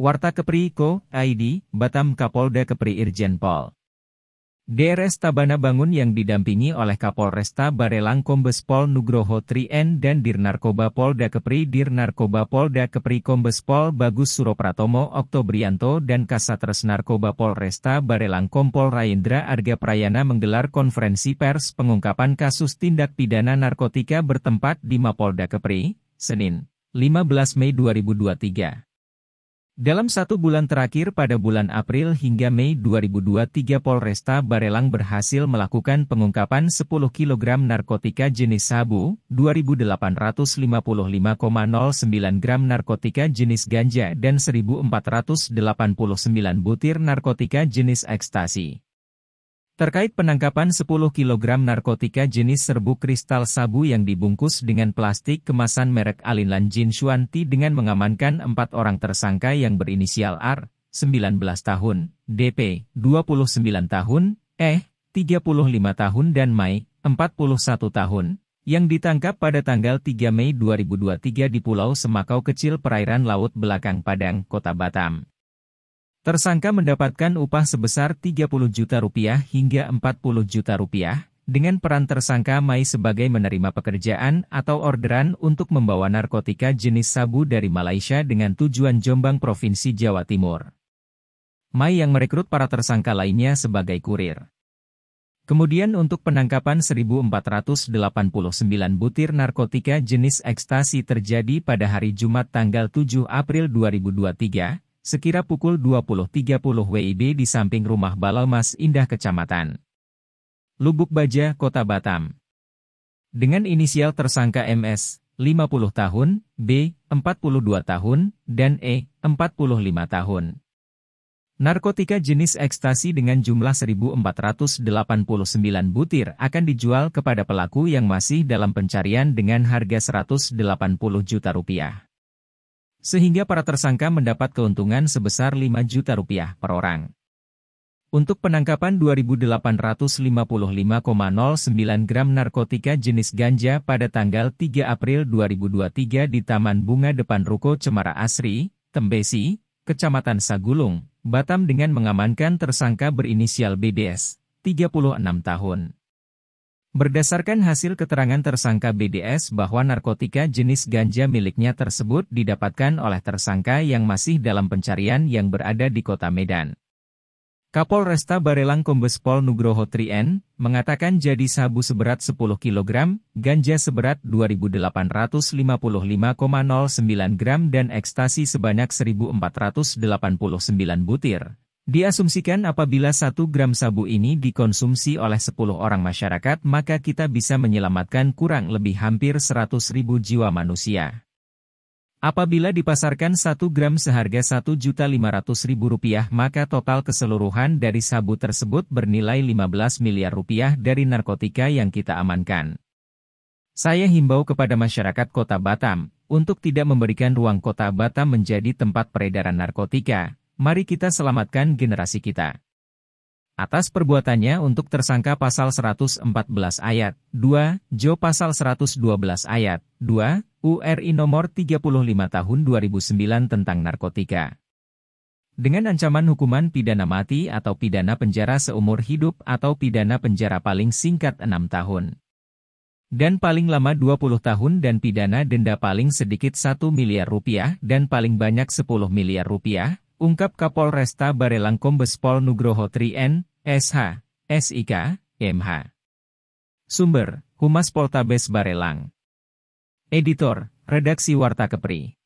Warta Kepri Co. ID, Batam Kapolda Kepri Irjen Pol. DRS Tabana Bangun yang didampingi oleh Kapolresta Barelang Kombes Pol Nugroho 3N dan Dirnarkoba Polda Kepri Dirnarkoba Polda Kepri Kombes Pol Bagus Suropratomo Oktobrianto dan Kasatres Narkoba Polresta Barelang Kompol Raindra Arga Prayana menggelar konferensi pers pengungkapan kasus tindak pidana narkotika bertempat di Mapolda Kepri, Senin, 15 Mei 2023. Dalam satu bulan terakhir pada bulan April hingga Mei 2023 Polresta Barelang berhasil melakukan pengungkapan 10 kg narkotika jenis sabu, 2.855,09 gram narkotika jenis ganja dan 1.489 butir narkotika jenis ekstasi. Terkait penangkapan 10 kg narkotika jenis serbuk kristal sabu yang dibungkus dengan plastik kemasan merek Alinlan Jin Shuanti dengan mengamankan empat orang tersangka yang berinisial R, 19 tahun, DP, 29 tahun, E, 35 tahun dan Mai, 41 tahun, yang ditangkap pada tanggal 3 Mei 2023 di Pulau Semakau Kecil Perairan Laut Belakang Padang, Kota Batam. Tersangka mendapatkan upah sebesar 30 juta rupiah hingga 40 juta rupiah, dengan peran tersangka Mai sebagai menerima pekerjaan atau orderan untuk membawa narkotika jenis sabu dari Malaysia dengan tujuan Jombang Provinsi Jawa Timur. Mai yang merekrut para tersangka lainnya sebagai kurir. Kemudian untuk penangkapan 1489 butir narkotika jenis ekstasi terjadi pada hari Jumat tanggal 7 April 2023, sekira pukul 20.30 WIB di samping rumah Balalmas Indah Kecamatan. Lubuk Baja, Kota Batam. Dengan inisial tersangka MS, 50 tahun, B, 42 tahun, dan E, 45 tahun. Narkotika jenis ekstasi dengan jumlah 1.489 butir akan dijual kepada pelaku yang masih dalam pencarian dengan harga 180 juta rupiah. Sehingga para tersangka mendapat keuntungan sebesar 5 juta rupiah per orang. Untuk penangkapan 2.855,09 gram narkotika jenis ganja pada tanggal 3 April 2023 di Taman Bunga depan Ruko Cemara Asri, Tembesi, Kecamatan Sagulung, Batam dengan mengamankan tersangka berinisial BDS, 36 tahun. Berdasarkan hasil keterangan tersangka BDS bahwa narkotika jenis ganja miliknya tersebut didapatkan oleh tersangka yang masih dalam pencarian yang berada di kota Medan. Kapolresta Barelang Kombes Pol Nugroho Trien mengatakan jadi sabu seberat 10 kg, ganja seberat 2.855,09 gram dan ekstasi sebanyak 1.489 butir. Diasumsikan apabila 1 gram sabu ini dikonsumsi oleh 10 orang masyarakat maka kita bisa menyelamatkan kurang lebih hampir 100 ribu jiwa manusia. Apabila dipasarkan 1 gram seharga Rp1.500.000 maka total keseluruhan dari sabu tersebut bernilai 15 miliar rupiah dari narkotika yang kita amankan. Saya himbau kepada masyarakat kota Batam, untuk tidak memberikan ruang kota Batam menjadi tempat peredaran narkotika, mari kita selamatkan generasi kita. Atas perbuatannya untuk tersangka pasal 114 ayat 2, Jo pasal 112 ayat 2, URI nomor 35 tahun 2009 tentang narkotika. Dengan ancaman hukuman pidana mati atau pidana penjara seumur hidup atau pidana penjara paling singkat 6 tahun dan paling lama 20 tahun dan pidana denda paling sedikit 1 miliar rupiah dan paling banyak 10 miliar rupiah, ungkap Kapolresta Barelang Kombes Pol Nugroho Trien, SH, SIK, MH. Sumber, Humas Poltabes Barelang. Editor, Redaksi Warta Kepri.